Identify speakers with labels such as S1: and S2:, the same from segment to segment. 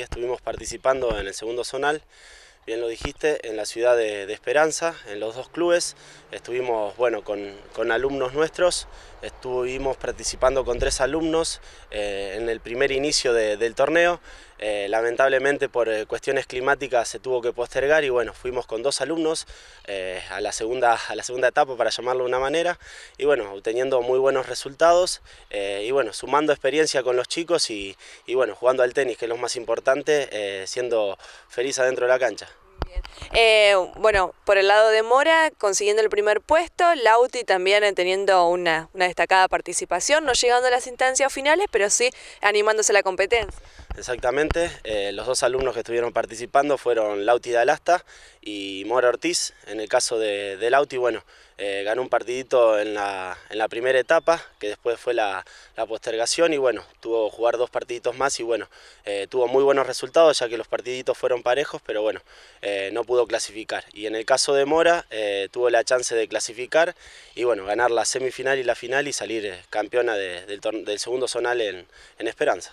S1: Estuvimos participando en el segundo zonal, bien lo dijiste, en la ciudad de, Esperanza, en los dos clubes. Estuvimos bueno, con, alumnos nuestros, estuvimos participando con tres alumnos eh, en el primer inicio del torneo. Eh, lamentablemente por eh, cuestiones climáticas se tuvo que postergar y bueno, fuimos con dos alumnos eh, a, la segunda, a la segunda etapa, para llamarlo de una manera, y bueno, obteniendo muy buenos resultados y bueno, sumando experiencia con los chicos y, bueno, jugando al tenis, que es lo más importante, siendo feliz adentro de la cancha.
S2: bueno, por el lado de Mora, consiguiendo el primer puesto, Lauti también teniendo una, una, destacada participación, no llegando a las instancias finales, pero sí animándose a la competencia.
S1: Exactamente, eh, los dos alumnos que estuvieron participando fueron Lauti de Alasta y Mora Ortiz. En el caso de, Lauti, bueno, eh, ganó un partidito en la, primera etapa, que después fue la, postergación y bueno, tuvo que jugar dos partiditos más y bueno, eh, tuvo muy buenos resultados ya que los partiditos fueron parejos, pero bueno, no pudo clasificar. Y en el caso de Mora, tuvo la chance de clasificar y bueno, ganar la semifinal y la final y salir campeona del, segundo zonal en Esperanza.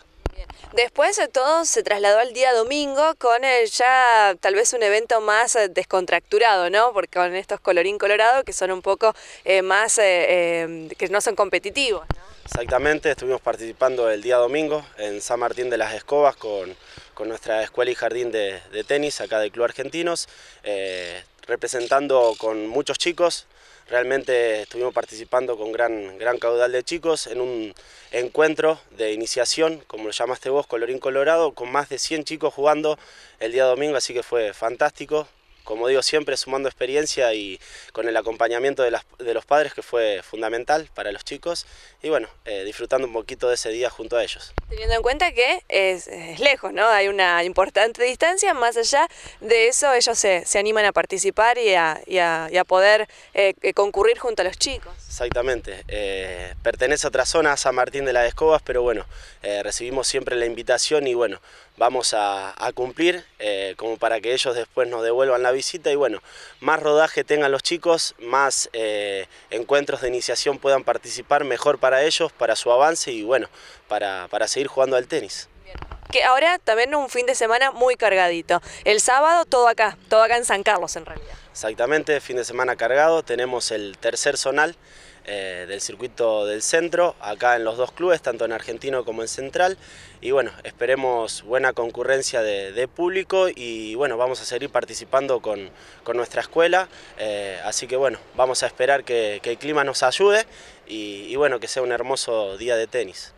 S2: Después todo se trasladó al día domingo con el eh, ya tal vez un evento más eh, descontracturado, ¿no? Porque con estos colorín colorado que son un poco eh, más, em, que no son competitivos.
S1: ¿no? Exactamente, estuvimos participando el día domingo en San Martín de las Escobas con, nuestra escuela y jardín de, de tenis acá del Club Argentinos, representando con muchos chicos Realmente estuvimos participando con gran, gran caudal de chicos en un encuentro de iniciación, como lo llamaste vos, Colorín Colorado, con más de 100 chicos jugando el día domingo, así que fue fantástico como digo siempre, sumando experiencia y con el acompañamiento de, los padres que fue fundamental para los chicos y bueno, eh, disfrutando un poquito de ese día junto a ellos.
S2: Teniendo en cuenta que es, lejos, ¿no? Hay una importante distancia, más allá de eso ellos se, animan a participar y a, poder eh, eh, concurrir junto a los chicos.
S1: Exactamente, pertenece a otra zona, San Martín de las Escobas, pero bueno, recibimos siempre la invitación y bueno, vamos a cumplir como para que ellos después nos devuelvan la vida y bueno, más rodaje tengan los chicos, más eh, encuentros de iniciación puedan participar, mejor para ellos, para su avance y bueno, para, para seguir jugando al tenis.
S2: Que ahora también un fin de semana muy cargadito. El sábado todo acá, todo acá en San Carlos en realidad.
S1: Exactamente, fin de semana cargado, tenemos el tercer zonal eh, del circuito del centro, acá en los dos clubes, tanto en Argentino como en Central. Y bueno, esperemos buena concurrencia de, público y bueno, vamos a seguir participando con, nuestra escuela. Eh, así que bueno, vamos a esperar que, el clima nos ayude y, bueno, que sea un hermoso día de tenis.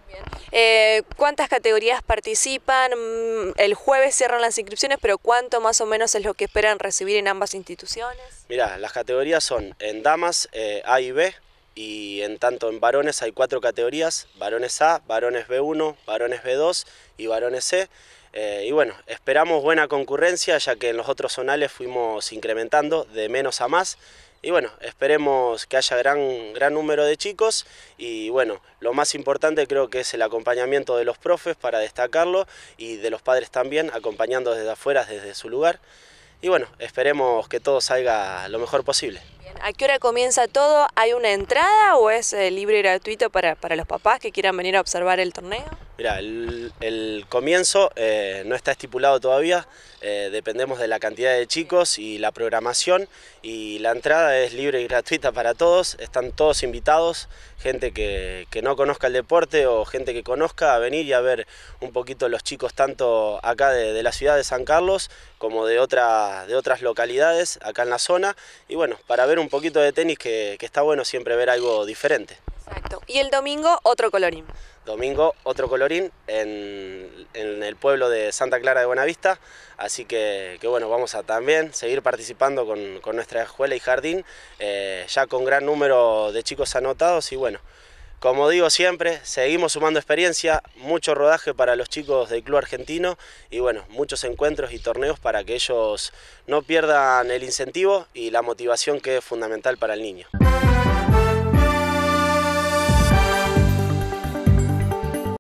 S2: Eh, ¿Cuántas categorías participan? Mm, el jueves cierran las inscripciones, pero ¿cuánto más o menos es lo que esperan recibir en ambas instituciones?
S1: Mira, las categorías son en damas A y B, y en tanto en varones hay cuatro categorías, varones A, varones B1, varones B2 y varones C. Eh, y bueno, esperamos buena concurrencia ya que en los otros zonales fuimos incrementando de menos a más. Y bueno, esperemos que haya gran, gran número de chicos y bueno, lo más importante creo que es el acompañamiento de los profes para destacarlo y de los padres también, acompañando desde afuera, desde su lugar y bueno, esperemos que todo salga lo mejor posible.
S2: ¿A qué hora comienza todo? ¿Hay una entrada o es eh, libre y gratuito para, para los papás que quieran venir a observar el torneo?
S1: Mira, el, comienzo eh, no está estipulado todavía, eh, dependemos de la cantidad de chicos y la programación y la entrada es libre y gratuita para todos, están todos invitados, gente que, no conozca el deporte o gente que conozca a venir y a ver un poquito los chicos tanto acá de, la ciudad de San Carlos como de, de otras localidades acá en la zona y bueno, para ver un poquito de tenis que está bueno siempre ver algo diferente.
S2: Y el domingo, otro colorín.
S1: Domingo, otro colorín en, el pueblo de Santa Clara de Buenavista. Así que, bueno, vamos a también seguir participando con, nuestra escuela y jardín, eh, ya con gran número de chicos anotados y bueno. Como digo siempre, seguimos sumando experiencia, mucho rodaje para los chicos del club argentino y bueno, muchos encuentros y torneos para que ellos no pierdan el incentivo y la motivación que es fundamental para el niño.